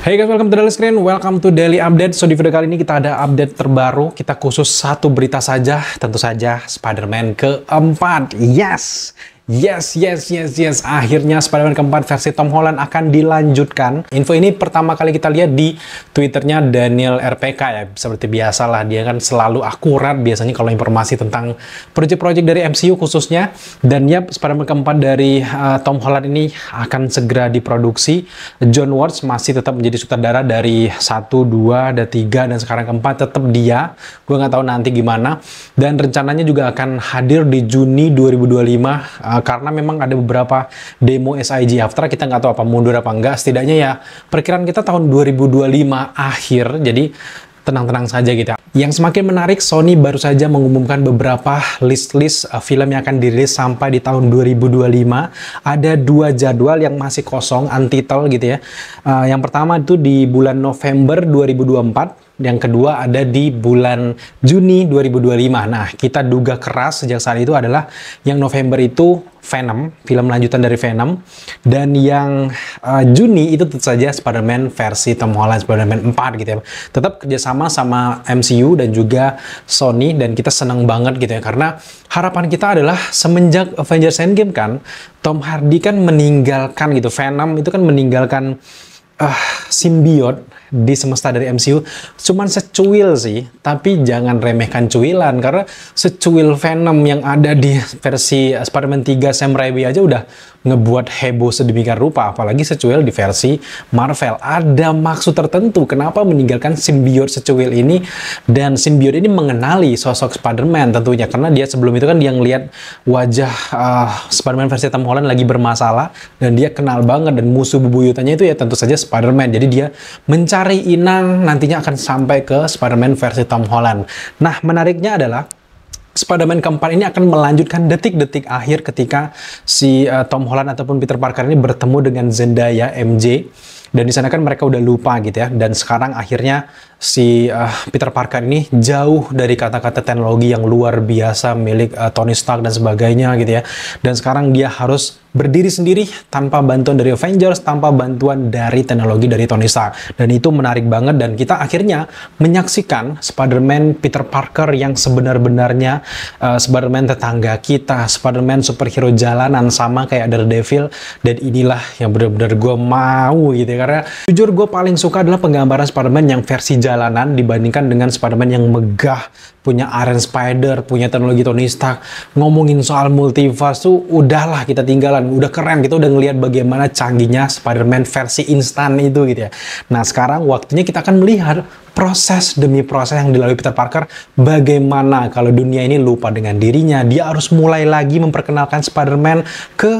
Hey guys, welcome to Daily Screen. Welcome to Daily Update. So di video kali ini kita ada update terbaru. Kita khusus satu berita saja, tentu saja Spider-Man keempat. Yes! Yes, yes, yes, yes. Akhirnya Spider-Man keempat versi Tom Holland akan dilanjutkan. Info ini pertama kali kita lihat di Twitternya Daniel RPK ya. Seperti biasalah, dia kan selalu akurat biasanya kalau informasi tentang proyek-proyek dari MCU khususnya. Dan ya Spider-Man keempat dari uh, Tom Holland ini akan segera diproduksi. John Watts masih tetap menjadi sutradara dari 1, 2, dan 3, dan sekarang keempat tetap dia. Gue nggak tahu nanti gimana. Dan rencananya juga akan hadir di Juni 2025 uh, karena memang ada beberapa demo SIG after kita nggak tahu apa mundur apa enggak setidaknya ya perkiraan kita tahun 2025 akhir jadi tenang-tenang saja kita. Gitu ya. Yang semakin menarik, Sony baru saja mengumumkan beberapa list-list eh, film yang akan dirilis sampai di tahun 2025. Ada dua jadwal yang masih kosong, untitled gitu ya. Uh, yang pertama itu di bulan November 2024, yang kedua ada di bulan Juni 2025. Nah, kita duga keras sejak saat itu adalah yang November itu Venom, film lanjutan dari Venom, dan yang uh, Juni itu tentu saja Spider-Man versi Tom Holland, Spider-Man 4 gitu ya. Tetap kerjasama sama MCU dan juga Sony, dan kita senang banget gitu ya, karena harapan kita adalah semenjak Avengers Endgame kan, Tom Hardy kan meninggalkan gitu, Venom itu kan meninggalkan uh, simbiot di semesta dari MCU cuman secuil sih tapi jangan remehkan cuilan karena secuil Venom yang ada di versi Spider-Man 3 Sam Raimi aja udah ngebuat heboh sedemikian rupa apalagi secuil di versi Marvel ada maksud tertentu kenapa meninggalkan simbiot secuil ini dan simbiot ini mengenali sosok Spider-Man tentunya karena dia sebelum itu kan dia ngeliat wajah uh, Spider-Man versi Tom Holland lagi bermasalah dan dia kenal banget dan musuh bebuyutannya itu ya tentu saja Spider-Man jadi dia mencari mencari inang nantinya akan sampai ke Spider-Man versi Tom Holland. Nah, menariknya adalah Spider-Man keempat ini akan melanjutkan detik-detik akhir ketika si uh, Tom Holland ataupun Peter Parker ini bertemu dengan Zendaya MJ dan di sana kan mereka udah lupa gitu ya dan sekarang akhirnya si uh, Peter Parker ini jauh dari kata-kata teknologi yang luar biasa milik uh, Tony Stark dan sebagainya gitu ya dan sekarang dia harus berdiri sendiri tanpa bantuan dari Avengers, tanpa bantuan dari teknologi dari Tony Stark. Dan itu menarik banget dan kita akhirnya menyaksikan Spider-Man Peter Parker yang sebenar-benarnya uh, Spider-Man tetangga kita, Spider-Man superhero jalanan sama kayak Daredevil dan inilah yang benar-benar gue mau gitu ya karena jujur gue paling suka adalah penggambaran Spider-Man yang versi jalanan dibandingkan dengan Spider-Man yang megah, punya Iron Spider, punya teknologi Tony Stark, ngomongin soal multiverse tuh udahlah kita tinggalan, udah keren kita udah ngelihat bagaimana canggihnya Spider-Man versi instan itu gitu ya. Nah sekarang waktunya kita akan melihat proses demi proses yang dilalui Peter Parker bagaimana kalau dunia ini lupa dengan dirinya dia harus mulai lagi memperkenalkan Spider-Man ke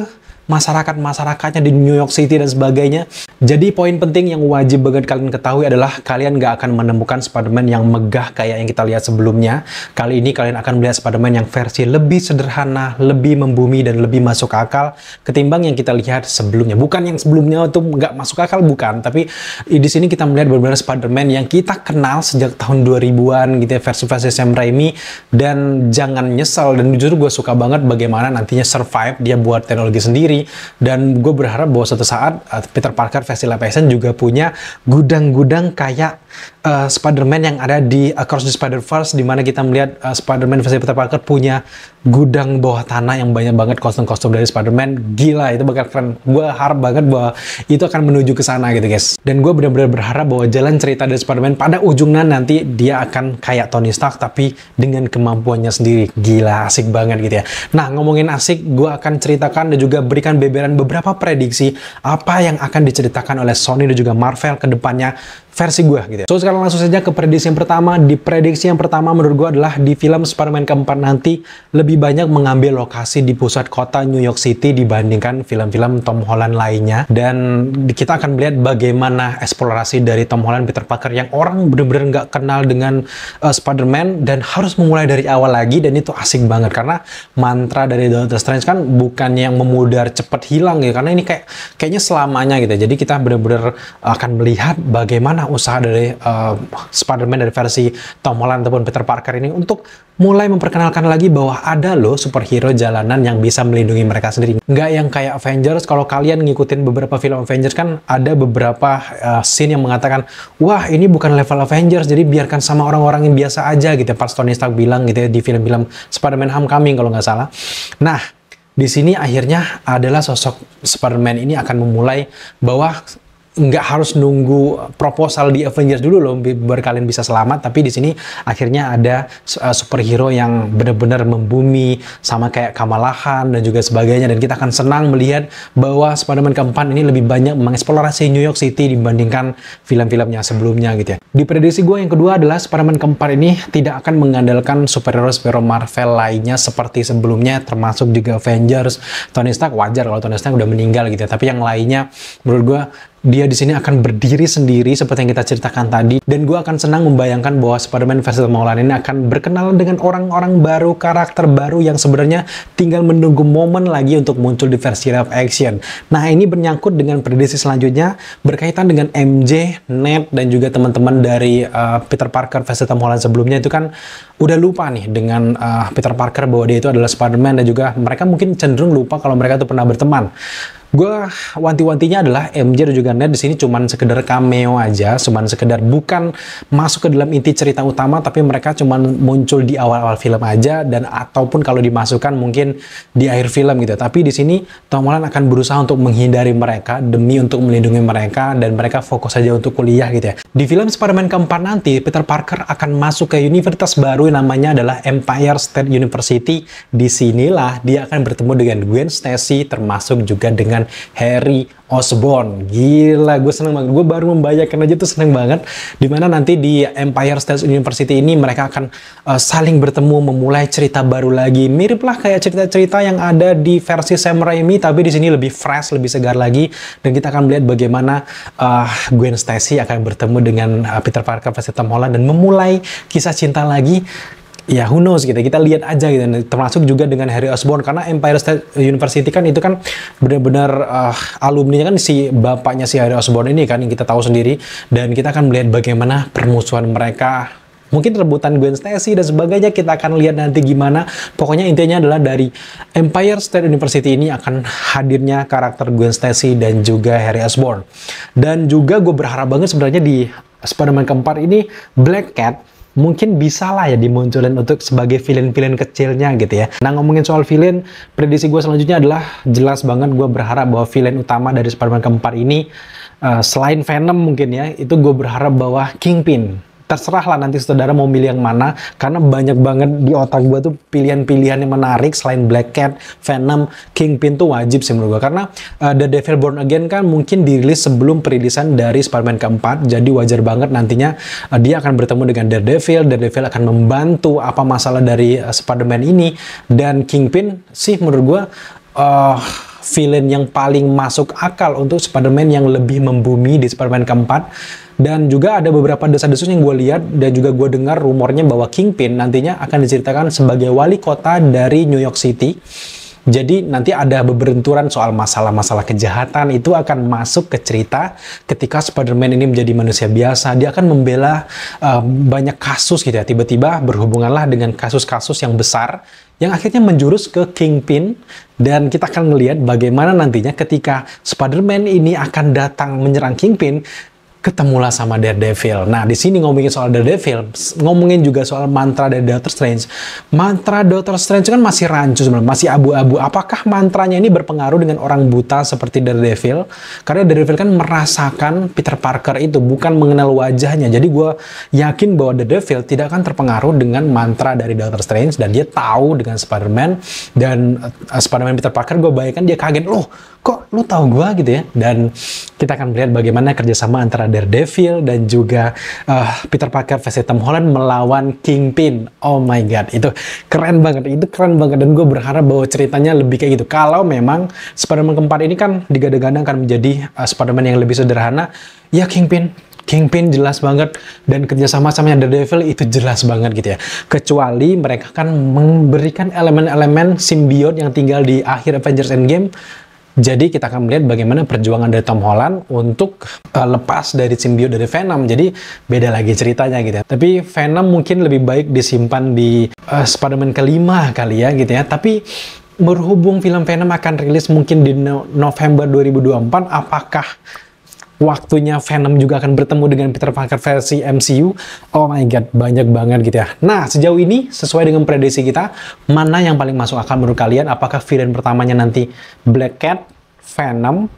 masyarakat-masyarakatnya di New York City dan sebagainya jadi poin penting yang wajib banget kalian ketahui adalah kalian gak akan menemukan Spider-Man yang megah kayak yang kita lihat sebelumnya. Kali ini kalian akan melihat Spider-Man yang versi lebih sederhana, lebih membumi, dan lebih masuk akal ketimbang yang kita lihat sebelumnya. Bukan yang sebelumnya itu gak masuk akal, bukan. Tapi di sini kita melihat benar-benar Spider-Man yang kita kenal sejak tahun 2000-an gitu ya, versi-versi Sam Raimi. Dan jangan nyesel, dan jujur gue suka banget bagaimana nantinya survive, dia buat teknologi sendiri. Dan gue berharap bahwa suatu saat eh, Peter Parker Vestila Fashion juga punya gudang-gudang kayak uh, Spider-Man yang ada di Across the Spider-Verse di mana kita melihat uh, Spider-Man versi Peter Parker punya gudang bawah tanah yang banyak banget kostum-kostum dari Spider-Man. Gila, itu bakal keren. Gue harap banget bahwa itu akan menuju ke sana gitu guys. Dan gue benar-benar berharap bahwa jalan cerita dari Spider-Man pada ujungnya nanti dia akan kayak Tony Stark tapi dengan kemampuannya sendiri. Gila, asik banget gitu ya. Nah, ngomongin asik, gue akan ceritakan dan juga berikan beberan beberapa prediksi apa yang akan diceritakan oleh Sony dan juga Marvel ke depannya versi gue gitu ya. So sekarang langsung saja ke prediksi yang pertama. Di prediksi yang pertama menurut gue adalah di film Spider-Man keempat nanti lebih banyak mengambil lokasi di pusat kota New York City dibandingkan film-film Tom Holland lainnya. Dan kita akan melihat bagaimana eksplorasi dari Tom Holland Peter Parker yang orang bener-bener nggak -bener kenal dengan uh, Spider-Man dan harus memulai dari awal lagi dan itu asik banget karena mantra dari Doctor Strange kan bukan yang memudar cepat hilang ya karena ini kayak kayaknya selamanya gitu. Ya. Jadi kita bener-bener akan melihat bagaimana bagaimana usaha dari uh, Spider-Man dari versi Tom Holland ataupun Peter Parker ini untuk mulai memperkenalkan lagi bahwa ada loh superhero jalanan yang bisa melindungi mereka sendiri. Nggak yang kayak Avengers, kalau kalian ngikutin beberapa film Avengers kan ada beberapa uh, scene yang mengatakan, wah ini bukan level Avengers, jadi biarkan sama orang-orang yang biasa aja gitu ya. Pas Tony Stark bilang gitu ya di film-film Spider-Man Homecoming kalau nggak salah. Nah, di sini akhirnya adalah sosok Spider-Man ini akan memulai bahwa nggak harus nunggu proposal di Avengers dulu loh biar kalian bisa selamat tapi di sini akhirnya ada eh, superhero yang benar-benar membumi sama kayak kamalahan dan juga sebagainya dan kita akan senang melihat bahwa Spider-Man keempat ini lebih banyak mengeksplorasi New York City dibandingkan film-filmnya sebelumnya gitu ya. Di prediksi gue yang kedua adalah Spider-Man keempat ini tidak akan mengandalkan superhero-superhero Marvel lainnya seperti sebelumnya termasuk juga Avengers, Tony Stark wajar kalau Tony Stark udah meninggal gitu ya. Tapi yang lainnya menurut gue dia di sini akan berdiri sendiri seperti yang kita ceritakan tadi dan gue akan senang membayangkan bahwa Spider-Man versi Maulana ini akan berkenalan dengan orang-orang baru, karakter baru yang sebenarnya tinggal menunggu momen lagi untuk muncul di versi live action. Nah, ini menyangkut dengan prediksi selanjutnya berkaitan dengan MJ, Ned dan juga teman-teman dari uh, Peter Parker versi Tom Holland sebelumnya itu kan udah lupa nih dengan uh, Peter Parker bahwa dia itu adalah Spider-Man dan juga mereka mungkin cenderung lupa kalau mereka itu pernah berteman. Gue wanti-wantinya adalah MJ dan juga Ned di sini cuman sekedar cameo aja, cuman sekedar bukan masuk ke dalam inti cerita utama, tapi mereka cuman muncul di awal-awal film aja dan ataupun kalau dimasukkan mungkin di akhir film gitu. Tapi di sini Tom Holland akan berusaha untuk menghindari mereka demi untuk melindungi mereka dan mereka fokus aja untuk kuliah gitu ya. Di film Spider-Man keempat nanti, Peter Parker akan masuk ke universitas baru yang namanya adalah Empire State University. Di sinilah dia akan bertemu dengan Gwen Stacy termasuk juga dengan dengan Harry Osborn. Gila, gue seneng banget. Gue baru membayangkan aja tuh seneng banget. Dimana nanti di Empire State University ini mereka akan uh, saling bertemu, memulai cerita baru lagi. Mirip lah kayak cerita-cerita yang ada di versi Sam Raimi, tapi di sini lebih fresh, lebih segar lagi. Dan kita akan melihat bagaimana uh, Gwen Stacy akan bertemu dengan uh, Peter Parker versi Tom Holland dan memulai kisah cinta lagi ya who knows gitu kita lihat aja gitu nah, termasuk juga dengan Harry Osborn karena Empire State University kan itu kan benar-benar uh, eh, alumni kan si bapaknya si Harry Osborn ini kan yang kita tahu sendiri dan kita akan melihat bagaimana permusuhan mereka mungkin rebutan Gwen Stacy dan sebagainya kita akan lihat nanti gimana pokoknya intinya adalah dari Empire State University ini akan hadirnya karakter Gwen Stacy dan juga Harry Osborn dan juga gue berharap banget sebenarnya di Spider-Man keempat ini Black Cat mungkin bisa lah ya dimunculin untuk sebagai villain-villain kecilnya gitu ya. Nah ngomongin soal villain, prediksi gue selanjutnya adalah jelas banget gue berharap bahwa villain utama dari Spider-Man keempat ini uh, selain Venom mungkin ya, itu gue berharap bahwa Kingpin terserahlah nanti saudara mau milih yang mana karena banyak banget di otak gue tuh pilihan-pilihan yang menarik selain Black Cat, Venom, Kingpin tuh wajib sih menurut gue karena uh, The Devil Born Again kan mungkin dirilis sebelum perilisan dari Spider-Man keempat jadi wajar banget nantinya uh, dia akan bertemu dengan The Devil The Devil akan membantu apa masalah dari uh, Spider-Man ini dan Kingpin sih menurut gue uh, villain yang paling masuk akal untuk Spider-Man yang lebih membumi di Spider-Man keempat. Dan juga ada beberapa desa desa yang gue lihat dan juga gue dengar rumornya bahwa Kingpin nantinya akan diceritakan sebagai wali kota dari New York City jadi nanti ada berbenturan soal masalah-masalah kejahatan itu akan masuk ke cerita ketika Spider-Man ini menjadi manusia biasa, dia akan membela uh, banyak kasus gitu ya. Tiba-tiba berhubunganlah dengan kasus-kasus yang besar yang akhirnya menjurus ke Kingpin dan kita akan melihat bagaimana nantinya ketika Spider-Man ini akan datang menyerang Kingpin, ketemulah sama Daredevil. Nah, di sini ngomongin soal Daredevil, ngomongin juga soal mantra dari Doctor Strange. Mantra Doctor Strange kan masih rancu sebenarnya, masih abu-abu. Apakah mantranya ini berpengaruh dengan orang buta seperti Daredevil? Karena Daredevil kan merasakan Peter Parker itu, bukan mengenal wajahnya. Jadi gue yakin bahwa Daredevil tidak akan terpengaruh dengan mantra dari Doctor Strange dan dia tahu dengan Spider-Man dan uh, Spider-Man Peter Parker gue bayangkan dia kaget, loh kok lu tahu gue gitu ya dan kita akan melihat bagaimana kerjasama antara Daredevil dan juga uh, Peter Parker versi Tom Holland melawan Kingpin oh my god itu keren banget itu keren banget dan gue berharap bahwa ceritanya lebih kayak gitu kalau memang Spider-Man keempat ini kan digadang-gadang akan menjadi uh, Spider-Man yang lebih sederhana ya Kingpin Kingpin jelas banget dan kerjasama sama yang Daredevil itu jelas banget gitu ya. Kecuali mereka kan memberikan elemen-elemen simbiot yang tinggal di akhir Avengers Endgame jadi kita akan melihat bagaimana perjuangan dari Tom Holland untuk uh, lepas dari simbiot dari Venom. Jadi beda lagi ceritanya gitu ya. Tapi Venom mungkin lebih baik disimpan di uh, Spider-Man kelima kali ya gitu ya. Tapi berhubung film Venom akan rilis mungkin di no November 2024, apakah waktunya Venom juga akan bertemu dengan Peter Parker versi MCU. Oh my god, banyak banget gitu ya. Nah, sejauh ini sesuai dengan prediksi kita, mana yang paling masuk akal menurut kalian? Apakah villain pertamanya nanti Black Cat, Venom,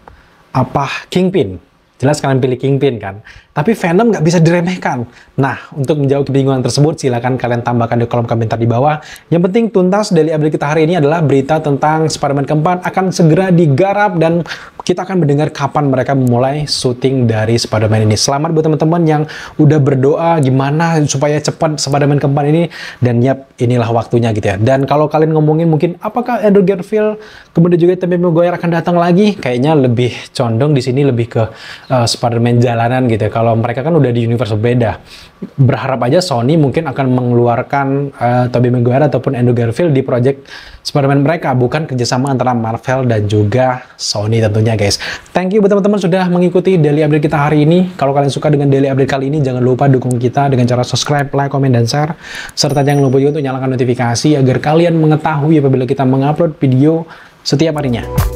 apa Kingpin? Jelas kalian pilih Kingpin kan? Tapi Venom nggak bisa diremehkan. Nah, untuk menjawab kebingungan tersebut, silakan kalian tambahkan di kolom komentar di bawah. Yang penting tuntas dari update kita hari ini adalah berita tentang Spider-Man keempat akan segera digarap dan kita akan mendengar kapan mereka memulai syuting dari Spider-Man ini. Selamat buat teman-teman yang udah berdoa gimana supaya cepat Spider-Man keempat ini dan yap inilah waktunya gitu ya. Dan kalau kalian ngomongin mungkin apakah Andrew Garfield kemudian juga Tobey Maguire akan datang lagi? Kayaknya lebih condong di sini lebih ke uh, Spider-Man jalanan gitu ya kalau mereka kan udah di universe beda. Berharap aja Sony mungkin akan mengeluarkan uh, Tobey Maguire ataupun Andrew Garfield di project Spider-Man mereka, bukan kerjasama antara Marvel dan juga Sony tentunya guys. Thank you buat teman-teman sudah mengikuti daily update kita hari ini. Kalau kalian suka dengan daily update kali ini, jangan lupa dukung kita dengan cara subscribe, like, komen, dan share. Serta jangan lupa juga untuk nyalakan notifikasi agar kalian mengetahui apabila kita mengupload video setiap harinya.